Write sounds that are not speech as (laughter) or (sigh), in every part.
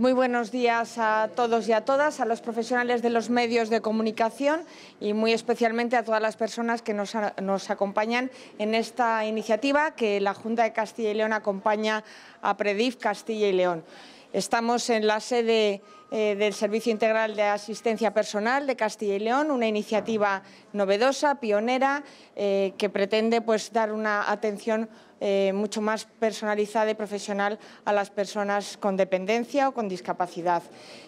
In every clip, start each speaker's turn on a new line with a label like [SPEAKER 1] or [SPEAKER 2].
[SPEAKER 1] Muy buenos días a todos y a todas, a los profesionales de los medios de comunicación y muy especialmente a todas las personas que nos, acompañan en esta iniciativa que la Junta de Castilla y León acompaña a Predif Castilla y León. Estamos en la sede eh, del Servicio Integral de Asistencia Personal de Castilla y León, una iniciativa novedosa, pionera, eh, que pretende pues, dar una atención eh, mucho más personalizada y profesional a las personas con dependencia o con discapacidad.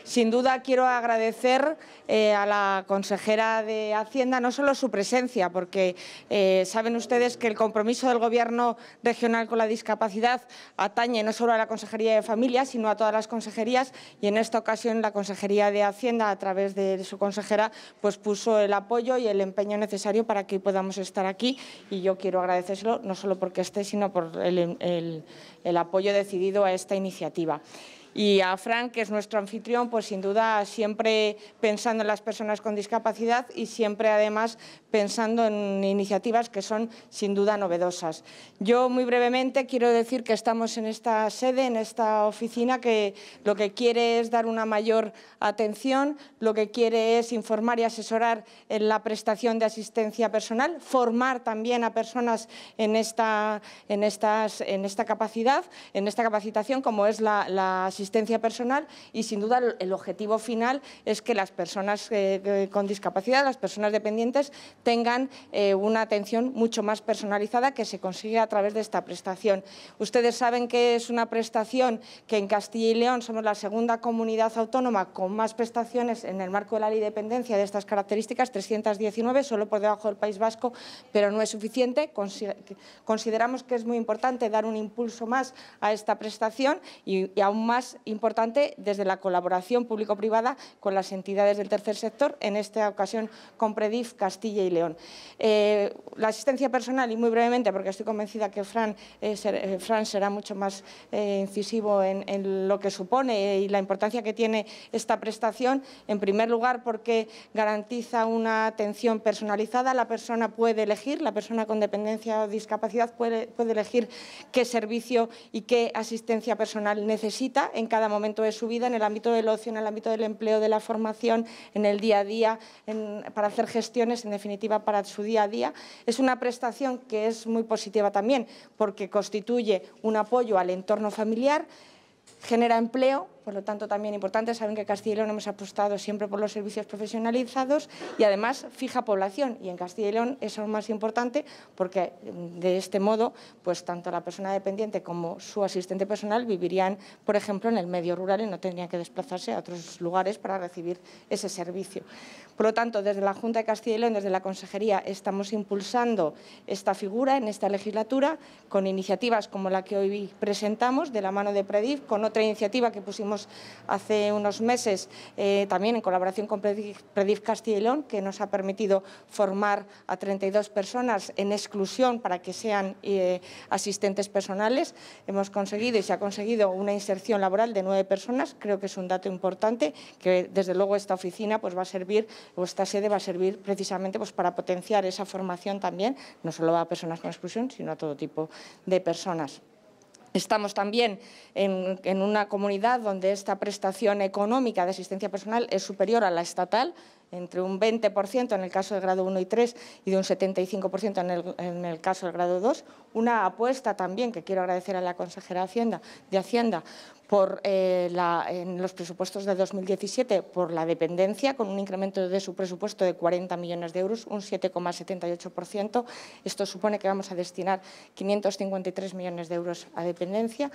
[SPEAKER 1] Sin duda quiero agradecer eh, a la consejera de Hacienda no solo su presencia, porque eh, saben ustedes que el compromiso del Gobierno regional con la discapacidad atañe no solo a la Consejería de Familia, sino a todas las consejerías y en esta ocasión la Consejería de Hacienda, a través de su consejera, pues puso el apoyo y el empeño necesario para que podamos estar aquí y yo quiero agradecérselo no solo porque esté, sino por el apoyo decidido a esta iniciativa. Y a Frank, que es nuestro anfitrión, pues sin duda siempre pensando en las personas con discapacidad y siempre además pensando en iniciativas que son sin duda novedosas. Yo muy brevemente quiero decir que estamos en esta sede, en esta oficina, que lo que quiere es dar una mayor atención, lo que quiere es informar y asesorar en la prestación de asistencia personal, formar también a personas en esta, en estas, en esta capacidad, en esta capacitación como es la, la asistencia personal y sin duda el objetivo final es que las personas eh, eh, con discapacidad, las personas dependientes, tengan eh, una atención mucho más personalizada que se consigue a través de esta prestación. Ustedes saben que es una prestación que en Castilla y León somos la segunda comunidad autónoma con más prestaciones en el marco de la ley de dependencia de estas características, 319, solo por debajo del País Vasco, pero no es suficiente. Consideramos que es muy importante dar un impulso más a esta prestación y, y aún más importante desde la colaboración público-privada con las entidades del tercer sector, en esta ocasión con Predif, Castilla y León. Eh, la asistencia personal, y muy brevemente, porque estoy convencida que Fran, eh, eh, será mucho más incisivo en, lo que supone y la importancia que tiene esta prestación, en primer lugar porque garantiza una atención personalizada, la persona puede elegir, la persona con dependencia o discapacidad puede, puede elegir qué servicio y qué asistencia personal necesita en cada momento de su vida, en el ámbito del ocio, en el ámbito del empleo, de la formación, en el día a día, para hacer gestiones, en definitiva, para su día a día. Es una prestación que es muy positiva también porque constituye un apoyo al entorno familiar, genera empleo, por lo tanto, también importante, saben que Castilla y León hemos apostado siempre por los servicios profesionalizados y además fija población. Y en Castilla y León eso es más importante porque mm, de este modo, pues tanto la persona dependiente como su asistente personal vivirían, por ejemplo, en el medio rural y no tendrían que desplazarse a otros lugares para recibir ese servicio. Por lo tanto, desde la Junta de Castilla y León, desde la Consejería, estamos impulsando esta figura en esta legislatura con iniciativas como la que hoy presentamos de la mano de Predif, con otra iniciativa que pusimos hace unos meses eh, también en colaboración con Prediv Castellón, que nos ha permitido formar a 32 personas en exclusión para que sean eh, asistentes personales. Hemos conseguido y se ha conseguido una inserción laboral de nueve personas, creo que es un dato importante, que desde luego esta oficina pues, va a servir, o esta sede va a servir precisamente pues, para potenciar esa formación también, no solo a personas con exclusión, sino a todo tipo de personas. Estamos también en, una comunidad donde esta prestación económica de asistencia personal es superior a la estatal, entre un 20% en el caso del grado 1 y 3 y de un 75% en el, en el, caso del grado 2. Una apuesta también que quiero agradecer a la consejera de Hacienda, de Hacienda por, eh, la, en los presupuestos de 2017 por la dependencia, con un incremento de su presupuesto de 40 millones de euros, un 7,78%. Esto supone que vamos a destinar 553 millones de euros a dependencia.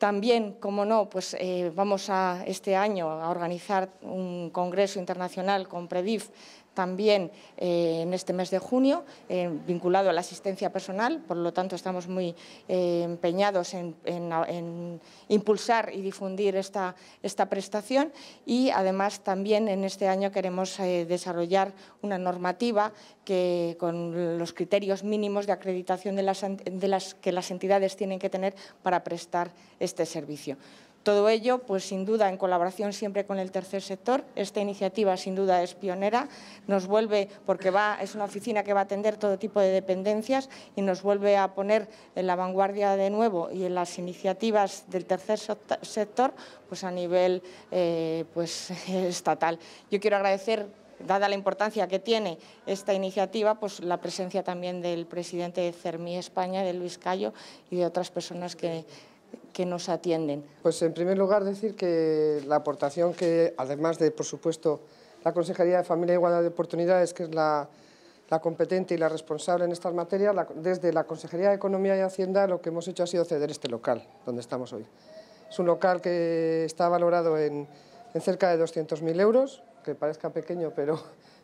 [SPEAKER 1] También, como no, pues eh, vamos a este año a organizar un congreso internacional con Predif también eh, en este mes de junio, eh, vinculado a la asistencia personal, por lo tanto estamos muy empeñados en, impulsar y difundir esta, esta, prestación y además también en este año queremos desarrollar una normativa que con los criterios mínimos de acreditación de que las entidades tienen que tener para prestar esta este servicio. Todo ello, pues sin duda, en colaboración siempre con el tercer sector. Esta iniciativa, sin duda, es pionera. Nos vuelve, porque va, es una oficina que va a atender todo tipo de dependencias y nos vuelve a poner en la vanguardia de nuevo y en las iniciativas del tercer sector, pues a nivel eh, pues, (laughs) estatal. Yo quiero agradecer dada la importancia que tiene esta iniciativa, pues la presencia también del presidente de CERMI España, de Luis Callo y de otras personas que que nos atienden?
[SPEAKER 2] Pues en primer lugar decir que la aportación que, además de, por supuesto, la Consejería de Familia e Igualdad de Oportunidades, que es la, competente y la responsable en estas materias, desde la Consejería de Economía y Hacienda lo que hemos hecho ha sido ceder este local donde estamos hoy. Es un local que está valorado en, cerca de 200.000 euros, que parezca pequeño, pero,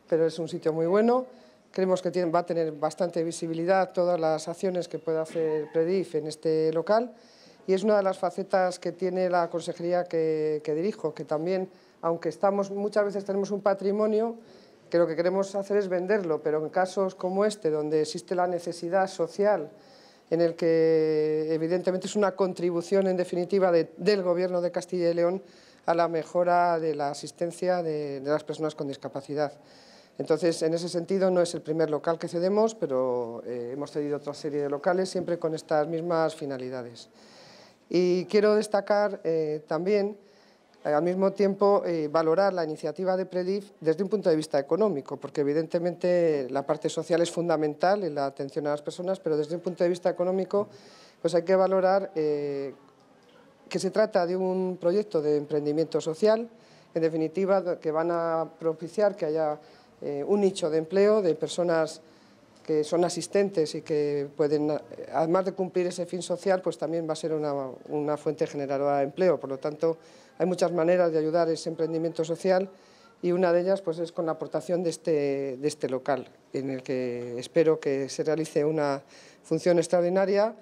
[SPEAKER 2] pero es un sitio muy bueno. Creemos que va a tener bastante visibilidad todas las acciones que pueda hacer PREDIF en este local y es una de las facetas que tiene la consejería que, dirijo, que también, aunque estamos muchas veces tenemos un patrimonio, que lo que queremos hacer es venderlo, pero en casos como este, donde existe la necesidad social, en el que evidentemente es una contribución en definitiva del Gobierno de Castilla y León a la mejora de la asistencia de, las personas con discapacidad. Entonces, en ese sentido, no es el primer local que cedemos, pero eh, hemos cedido otra serie de locales siempre con estas mismas finalidades. Y quiero destacar eh, también, eh, al mismo tiempo, eh, valorar la iniciativa de PREDIF desde un punto de vista económico, porque evidentemente la parte social es fundamental en la atención a las personas, pero desde un punto de vista económico pues hay que valorar que se trata de un proyecto de emprendimiento social, en definitiva, que van a propiciar que haya un nicho de empleo de personas que son asistentes y que pueden, además de cumplir ese fin social, pues también va a ser una, fuente generadora de empleo. Por lo tanto, hay muchas maneras de ayudar ese emprendimiento social y una de ellas pues, es con la aportación de este, este local, en el que espero que se realice una función extraordinaria,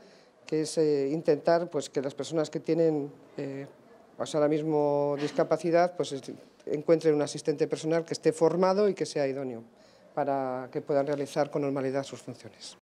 [SPEAKER 2] que es eh, intentar pues, que las personas que tienen eh, pues ahora mismo discapacidad pues, encuentren un asistente personal que esté formado y que sea idóneo para que puedan realizar con normalidad sus funciones.